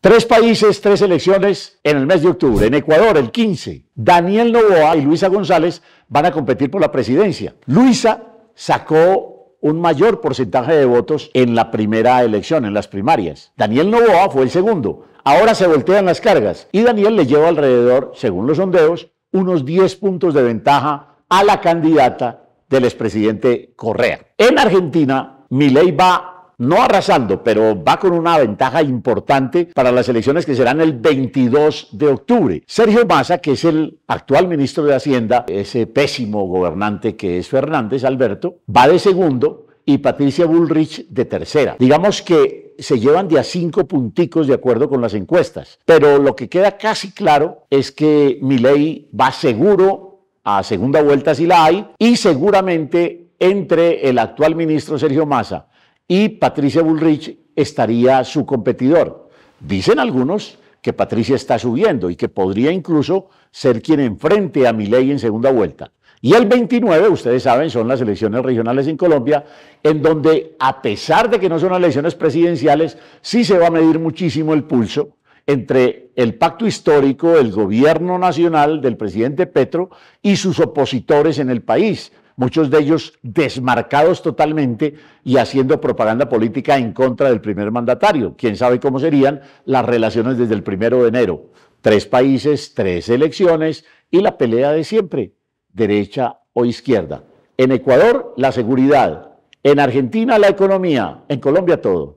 Tres países, tres elecciones en el mes de octubre. En Ecuador, el 15, Daniel Novoa y Luisa González van a competir por la presidencia. Luisa sacó un mayor porcentaje de votos en la primera elección, en las primarias. Daniel Novoa fue el segundo. Ahora se voltean las cargas y Daniel le lleva alrededor, según los sondeos, unos 10 puntos de ventaja a la candidata del expresidente Correa. En Argentina, Milei va no arrasando, pero va con una ventaja importante para las elecciones que serán el 22 de octubre. Sergio Massa, que es el actual ministro de Hacienda, ese pésimo gobernante que es Fernández Alberto, va de segundo y Patricia Bullrich de tercera. Digamos que se llevan de a cinco punticos de acuerdo con las encuestas, pero lo que queda casi claro es que Milei va seguro a segunda vuelta si la hay y seguramente entre el actual ministro Sergio Massa y Patricia Bullrich estaría su competidor. Dicen algunos que Patricia está subiendo y que podría incluso ser quien enfrente a Milei en segunda vuelta. Y el 29, ustedes saben, son las elecciones regionales en Colombia, en donde a pesar de que no son elecciones presidenciales, sí se va a medir muchísimo el pulso entre el pacto histórico, el gobierno nacional del presidente Petro y sus opositores en el país muchos de ellos desmarcados totalmente y haciendo propaganda política en contra del primer mandatario. Quién sabe cómo serían las relaciones desde el primero de enero. Tres países, tres elecciones y la pelea de siempre, derecha o izquierda. En Ecuador, la seguridad. En Argentina, la economía. En Colombia, todo.